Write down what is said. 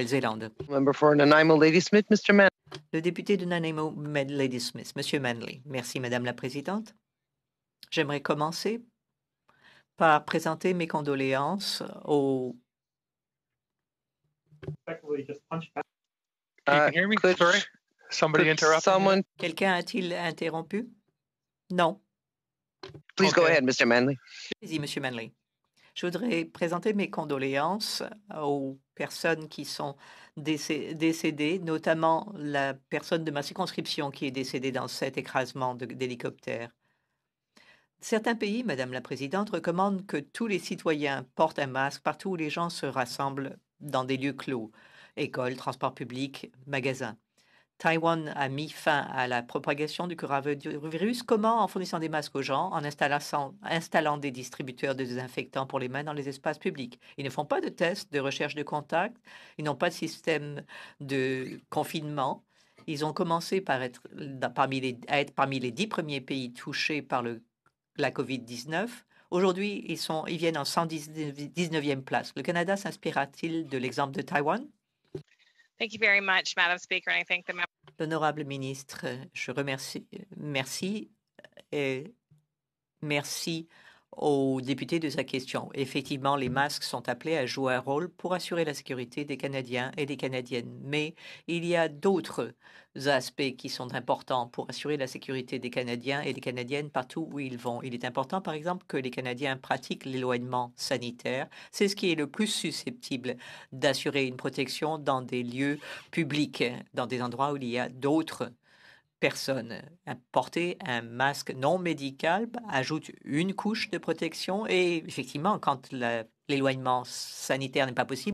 zélande Le député de Nanaimo, Lady Smith, Monsieur Manley. Merci, Madame la Présidente. J'aimerais commencer par présenter mes condoléances au... Uh, Quelqu'un a-t-il interrompu? Non. Please go ahead, y Monsieur Manley. Je voudrais présenter mes condoléances euh, aux personnes qui sont décédées, notamment la personne de ma circonscription qui est décédée dans cet écrasement d'hélicoptère. Certains pays, Madame la Présidente, recommandent que tous les citoyens portent un masque partout où les gens se rassemblent dans des lieux clos, écoles, transports publics, magasins. Taïwan a mis fin à la propagation du coronavirus. Comment En fournissant des masques aux gens, en installant, des distributeurs de désinfectants pour les mains dans les espaces publics. Ils ne font pas de tests de recherche de contact. Ils n'ont pas de système de confinement. Ils ont commencé par être parmi les, à être parmi les dix premiers pays touchés par le, la COVID-19. Aujourd'hui, ils, ils viennent en 119e place. Le Canada s'inspira-t-il de l'exemple de Taïwan Thank you very much, Madam Speaker, and I thank the member. L'honorable ministre, je remercie, merci et merci aux députés de sa question. Effectivement, les masques sont appelés à jouer un rôle pour assurer la sécurité des Canadiens et des Canadiennes, mais il y a d'autres aspects qui sont importants pour assurer la sécurité des Canadiens et des Canadiennes partout où ils vont. Il est important, par exemple, que les Canadiens pratiquent l'éloignement sanitaire. C'est ce qui est le plus susceptible d'assurer une protection dans des lieux publics, dans des endroits où il y a d'autres personne. Porter un masque non médical ajoute une couche de protection et effectivement, quand l'éloignement sanitaire n'est pas possible,